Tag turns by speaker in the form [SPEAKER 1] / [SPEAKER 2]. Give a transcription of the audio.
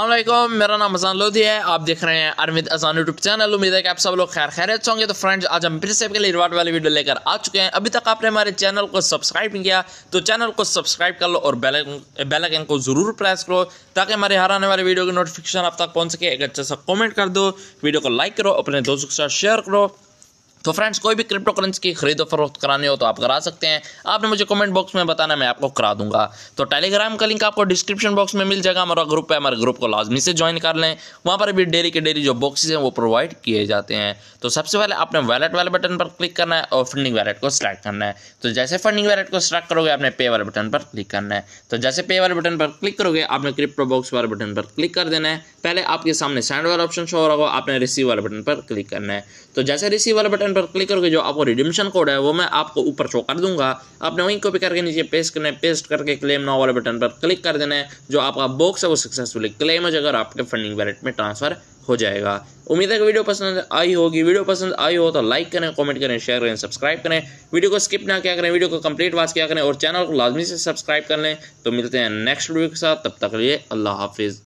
[SPEAKER 1] अल्लाम मेरा नाम अजान लोधी है आप देख रहे हैं अरविंद अजान यूट्यूब चैनल उम्मीद है कि आप सब लोग खैर खैरत होंगे तो फ्रेंड्स आज हम फिर से आपके लिए रिवार्ड वाली वीडियो लेकर आ चुके हैं अभी तक आपने हमारे चैनल को सब्सक्राइब नहीं किया तो चैनल को सब्सक्राइब कर लो और बेल आइकन को ज़रूर प्रेस करो ताकि हमारे हर आने वाले वीडियो की नोटिफिकेशन आप तक पहुँच सके एक अच्छा सा कॉमेंट कर दो वीडियो को लाइक करो अपने दोस्तों के साथ शेयर करो तो फ्रेंड्स कोई भी क्रिप्टो करेंसी की खरीदो फरोख्त करानी हो तो आप करा सकते हैं आपने मुझे कमेंट बॉक्स में बताना मैं आपको करा दूंगा तो टेलीग्राम का लिंक आपको डिस्क्रिप्शन बॉक्स में मिल जाएगा हमारा ग्रुप है हमारे ग्रुप को लाजमी से ज्वाइन कर लें वहाँ पर भी डेली के डेली जो बॉक्सेज हैं वो प्रोवाइड किए जाते हैं तो सबसे पहले आपने वैलेट वाले बटन पर क्लिक करना है और फंडिंग वैलेट को सिलेक्ट करना है तो जैसे फंडिंग वैलेट को सिलेक्ट करोगे आपने पे वाले बटन पर क्लिक करना है तो जैसे पे वाले बटन पर क्लिक करोगे आपने क्रिप्टो बॉक्स वाले बटन पर क्लिक कर देना है पहले आपके सामने सैंड वाला ऑप्शन शो हो रहा होगा आपने रिसीव वाले बटन पर क्लिक करना है तो जैसे रिसीव वाले बटन ऑप्शन पर क्लिक करके जो आपको रिडिमशन कोड है वो मैं आपको ऊपर शो कर दूंगा आपने वहीं कॉपी करके नीचे पेस्ट करना है पेस्ट करके क्लेम नाउ वाले बटन पर क्लिक कर देना है जो आपका बॉक्स है वो सक्सेसफुली क्लेम हो जाएगा आपके फंडिंग वैलेट में ट्रांसफर हो जाएगा उम्मीद है कि वीडियो पसंद आई होगी वीडियो पसंद आई हो तो लाइक करें कमेंट करें शेयर करें सब्सक्राइब करें वीडियो को स्किप ना क्या करें वीडियो को कंप्लीट वाच किया करें और चैनल को लाजमी से सब्सक्राइब कर लें तो मिलते हैं नेक्स्ट वीडियो के साथ तब तक लिए अल्लाह हाफिज़